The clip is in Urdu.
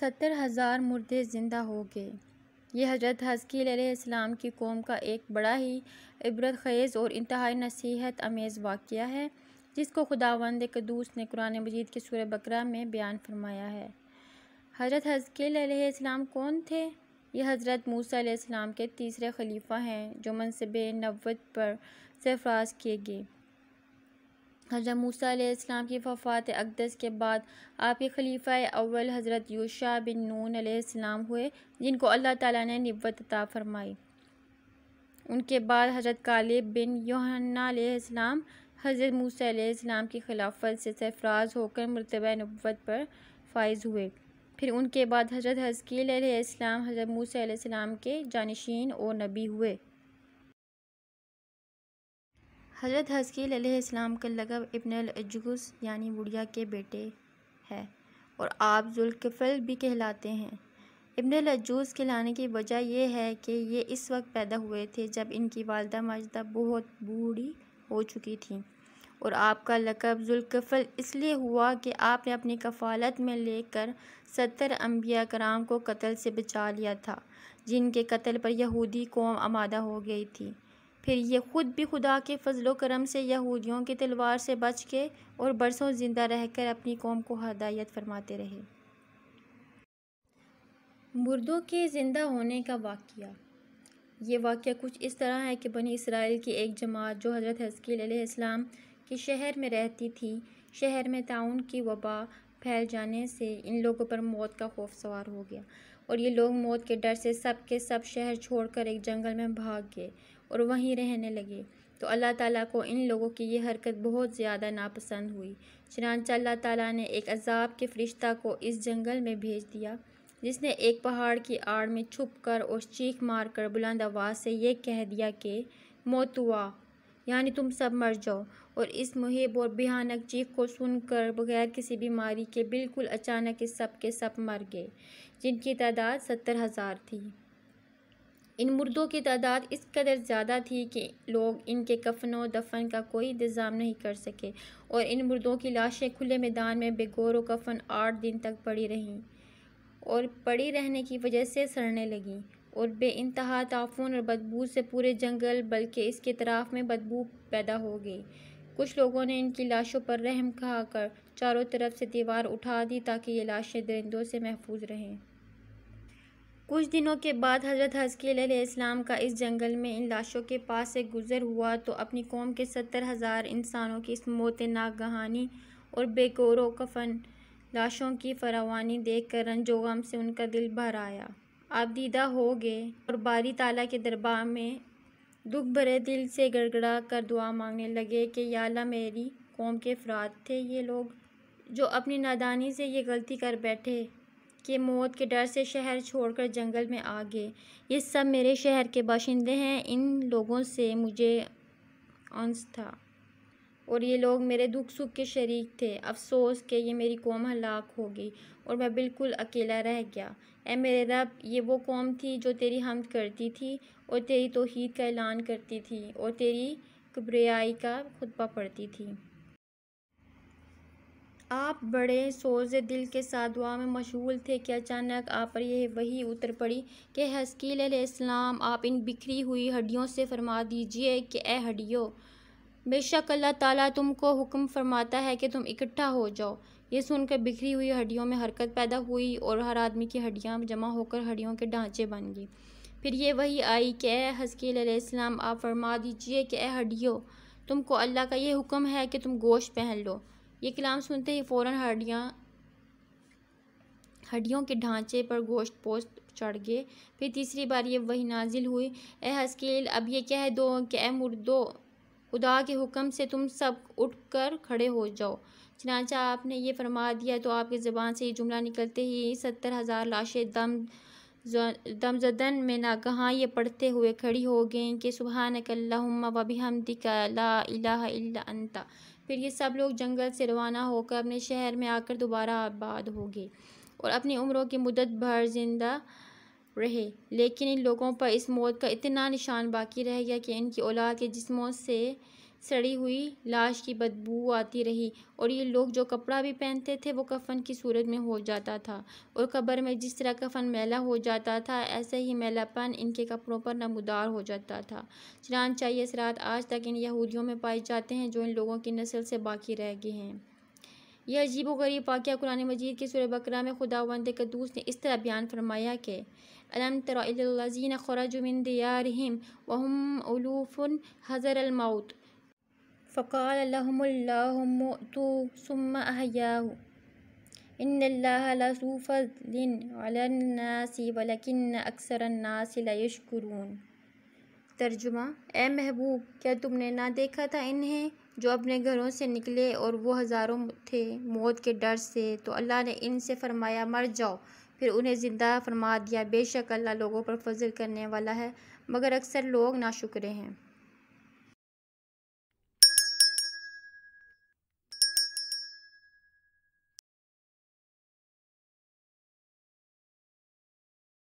ستر ہزار مردے زندہ ہو گئے یہ حضرت حسکیل علیہ السلام کی قوم کا ایک بڑا ہی عبرت خیز اور انتہائی نصیحت امیز واقعہ ہے جس کو خداوند قدوس نے قرآن مجید کے سورہ بکرہ میں بیان فرمایا ہے حضرت حسکیل علیہ السلام کون تھے یہ حضرت موسیٰ علیہ السلام کے تیسرے خلیفہ ہیں جو منصب نوت پر سرفراز کیے گئے حضرت موسیٰ علیہ السلام کی وفات اقدس کے بعد آپ کے خلیفہ اول حضرت یوشا بن نون علیہ السلام ہوئے جن کو اللہ تعالیٰ نے نبوت عطا فرمائی ان کے بعد حضرت غالب بن یوہنا علیہ السلام حضرت موسیٰ علیہ السلام کی خلافت سے سرفراز ہو کر مرتبہ نبوت پر فائز ہوئے پھر ان کے بعد حضرت حسکیل علیہ السلام حضرت موسیٰ علیہ السلام کے جانشین اور نبی ہوئے حضرت حسکیل علیہ السلام کا لقب ابن الاجغس یعنی بڑھیا کے بیٹے ہے اور آپ ذوالقفل بھی کہلاتے ہیں ابن لجوز کہلانے کی وجہ یہ ہے کہ یہ اس وقت پیدا ہوئے تھے جب ان کی والدہ ماجدہ بہت بوڑھی ہو چکی تھیں اور آپ کا لقب ذوالقفل اس لیے ہوا کہ آپ نے اپنی کفالت میں لے کر ستر انبیاء کرام کو قتل سے بچا لیا تھا جن کے قتل پر یہودی قوم آمادہ ہو گئی تھی پھر یہ خود بھی خدا کے فضل و کرم سے یہودیوں کی تلوار سے بچ کے اور برسوں زندہ رہ کر اپنی قوم کو ہدایت فرماتے رہے مردوں کے زندہ ہونے کا واقعہ یہ واقعہ کچھ اس طرح ہے کہ بنی اسرائیل کی ایک جماعت جو حضرت حسکیل علیہ السلام کے شہر میں رہتی تھی شہر میں تعاون کی وبا پھیل جانے سے ان لوگوں پر موت کا خوف سوار ہو گیا اور یہ لوگ موت کے ڈر سے سب کے سب شہر چھوڑ کر ایک جنگل میں بھاگ گئے اور وہیں رہنے لگے تو اللہ تعالیٰ کو ان لوگوں کی یہ حرکت بہت زیادہ ناپسند ہوئی چنانچہ اللہ تعالیٰ نے ایک عذاب کے فرشتہ کو اس جنگل میں بھیج دیا جس نے ایک پہاڑ کی آڑ میں چھپ کر اور چیخ مار کر بلند آواز سے یہ کہہ دیا کہ موت ہوا یعنی تم سب مر جاؤ اور اس محب اور بھیانک چیخ کو سن کر بغیر کسی بیماری کے بالکل اچانک اس سب کے سب مر گئے جن کی تعداد ستر ہزار تھی ان مردوں کی تعداد اس قدر زیادہ تھی کہ لوگ ان کے کفن و دفن کا کوئی انتظام نہیں کر سکے اور ان مردوں کی لاشیں کھلے میدان میں بے گور و کفن آٹھ دن تک پڑی رہیں اور پڑی رہنے کی وجہ سے سڑنے لگیں اور بے انتہا تعفون اور بدبو سے پورے جنگل بلکہ اس کے اطراف میں بدبو پیدا ہو گئی کچھ لوگوں نے ان کی لاشوں پر رحم کھا کر چاروں طرف سے دیوار اٹھا دی تاکہ یہ لاشیں درندوں سے محفوظ رہیں کچھ دنوں کے بعد حضرت حزکیل علیہ السلام کا اس جنگل میں ان لاشوں کے پاس سے گزر ہوا تو اپنی قوم کے ستر ہزار انسانوں کی اس موت ناگہانی اور بے گور و کفن لاشوں کی فراوانی دیکھ کر رنج و غم سے ان کا دل بھر آیا آپ دیدہ ہو گئے اور باری تعالیٰ کے دربار میں دکھ بھرے دل سے گڑگڑا کر دعا مانگنے لگے کہ یا میری قوم کے افراد تھے یہ لوگ جو اپنی نادانی سے یہ غلطی کر بیٹھے کہ موت کے ڈر سے شہر چھوڑ کر جنگل میں آ گئے یہ سب میرے شہر کے باشندے ہیں ان لوگوں سے مجھے انس تھا اور یہ لوگ میرے دکھ سکھ کے شریک تھے افسوس کہ یہ میری قوم ہلاک ہو گئی اور میں بالکل اکیلا رہ گیا اے میرے رب یہ وہ قوم تھی جو تیری حمد کرتی تھی اور تیری توحید کا اعلان کرتی تھی اور تیری کبریائی کا خطبہ پڑھتی تھی آپ بڑے سوز دل کے ساتھ دعا میں مشغول تھے کہ اچانک آپ پر یہ وہی اتر پڑی کہ حسکیل علیہ السلام آپ ان بکھری ہوئی ہڈیوں سے فرما دیجئے کہ اے ہڈیو بے شک اللہ تعالیٰ تم کو حکم فرماتا ہے کہ تم اکٹھا ہو جاؤ یہ سن کر بکھری ہوئی ہڈیوں میں حرکت پیدا ہوئی اور ہر آدمی کی ہڈیاں جمع ہو کر ہڈیوں کے ڈھانچے بن گئی پھر یہ وہی آئی کہ اے حسکیل علیہ السلام آپ فرما دیجئے کہ اے ہڈیو تم کو اللہ کا یہ حکم ہے کہ تم گوشت پہن لو یہ کلام سنتے ہی فوراً ہڈیاں ہڈیوں کے ڈھانچے پر گوشت پوست چڑھ گئے پھر تیسری بار یہ وہی نازل ہوئی اے حسکیل اب یہ کہہ دو کہ اے مردو خدا کے حکم سے تم سب اٹھ کر کھڑے ہو جاؤ چنانچہ آپ نے یہ فرما دیا تو آپ کی زبان سے یہ جملہ نکلتے ہی ستر ہزار لاشیں زدن میں نہ کہاں یہ پڑھتے ہوئے کھڑی ہو گئیں کہ سبحانک اللہم و بحمدک لا الہ الا انت پھر یہ سب لوگ جنگل سے روانہ ہو کر اپنے شہر میں آ کر دوبارہ آباد ہو گئے اور اپنی عمروں کی مدت بھر زندہ رہے لیکن ان لوگوں پر اس موت کا اتنا نشان باقی رہ گیا کہ ان کی اولاد کے جسموں سے سڑی ہوئی لاش کی بدبو آتی رہی اور یہ لوگ جو کپڑا بھی پہنتے تھے وہ کفن کی صورت میں ہو جاتا تھا اور قبر میں جس طرح کفن میلہ ہو جاتا تھا ایسے ہی میلا پن ان کے کپڑوں پر نمودار ہو جاتا تھا چنانچہ یہ اثرات آج تک ان یہودیوں میں پائے جاتے ہیں جو ان لوگوں کی نسل سے باقی رہ گئے ہیں یہ عجیب و غریب واقعہ قرآن مجید کے سورہ بکرہ میں خدا وند قدوس نے اس طرح بیان فرمایا کہ تر الزین خراج من دیارہم رحیم احملفن حضر الموت فقال لهم اللہ فضل الناس ولکن اکثر الناس لا ترجمہ اے محبوب کیا تم نے نہ دیکھا تھا انہیں جو اپنے گھروں سے نکلے اور وہ ہزاروں تھے موت کے ڈر سے تو اللہ نے ان سے فرمایا مر جاؤ پھر انہیں زندہ فرما دیا بے شک اللہ لوگوں پر فضل کرنے والا ہے مگر اکثر لوگ ناشکرے ہیں